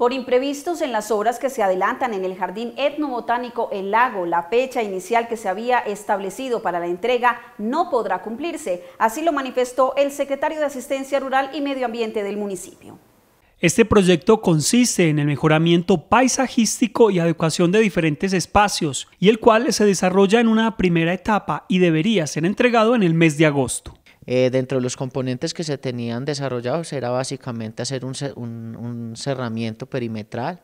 por imprevistos en las obras que se adelantan en el Jardín Etnobotánico El Lago. La fecha inicial que se había establecido para la entrega no podrá cumplirse. Así lo manifestó el secretario de Asistencia Rural y Medio Ambiente del municipio. Este proyecto consiste en el mejoramiento paisajístico y adecuación de diferentes espacios, y el cual se desarrolla en una primera etapa y debería ser entregado en el mes de agosto. Eh, dentro de los componentes que se tenían desarrollados era básicamente hacer un, cerramiento perimetral,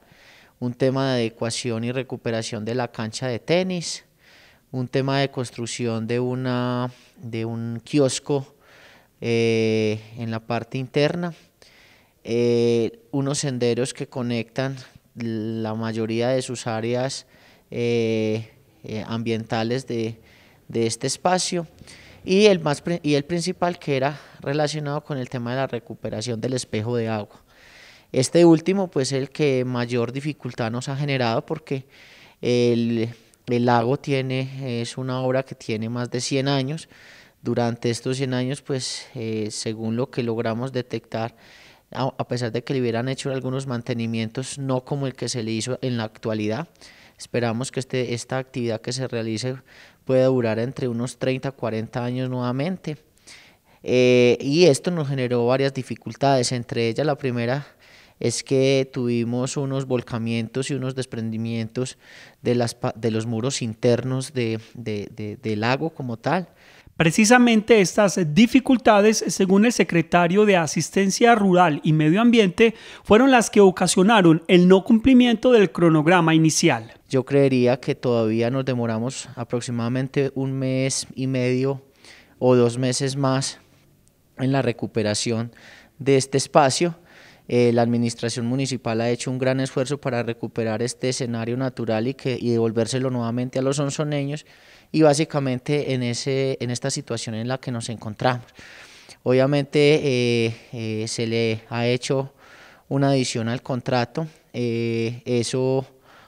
un tema de adecuación y recuperación de la cancha de tenis, un tema de construcción de, un kiosco eh, en la parte interna, eh, unos senderos que conectan la mayoría de sus áreas ambientales de, de este espacio y el, más, y el principal que era relacionado con el tema de la recuperación del espejo de agua. Este último pues es el que mayor dificultad nos ha generado porque el, lago tiene, es una obra que tiene más de 100 años, durante estos 100 años, pues eh, según lo que logramos detectar, a pesar de que le hubieran hecho algunos mantenimientos, no como el que se le hizo en la actualidad, Esperamos que este, esta actividad que se realice pueda durar entre unos 30 a 40 años nuevamente. Eh, y esto nos generó varias dificultades, entre ellas la primera es que tuvimos unos volcamientos y unos desprendimientos de, los muros internos del lago como tal. Precisamente estas dificultades, según el secretario de Asistencia Rural y Medio Ambiente, fueron las que ocasionaron el no cumplimiento del cronograma inicial. Yo creería que todavía nos demoramos aproximadamente un mes y medio o dos meses más en la recuperación de este espacio eh, la administración municipal ha hecho un gran esfuerzo para recuperar este escenario natural y, que, devolvérselo nuevamente a los onzoneños y básicamente en, en esta situación en la que nos encontramos. Obviamente eh, eh, se le ha hecho una adición al contrato, eso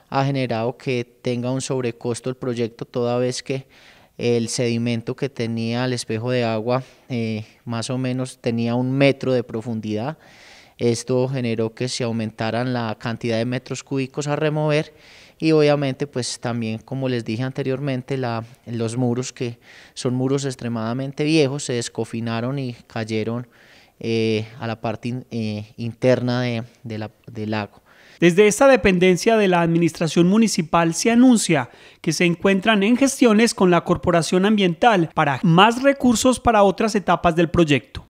ha generado que tenga un sobrecosto el proyecto toda vez que el sedimento que tenía el espejo de agua más o menos tenía un metro de profundidad esto generó que se aumentaran la cantidad de metros cúbicos a remover y obviamente pues también como les dije anteriormente los muros que son muros extremadamente viejos se descofinaron y cayeron eh, a la parte eh, interna de, del lago. Desde esta dependencia de la Administración Municipal se anuncia que se encuentran en gestiones con la Corporación Ambiental para más recursos para otras etapas del proyecto.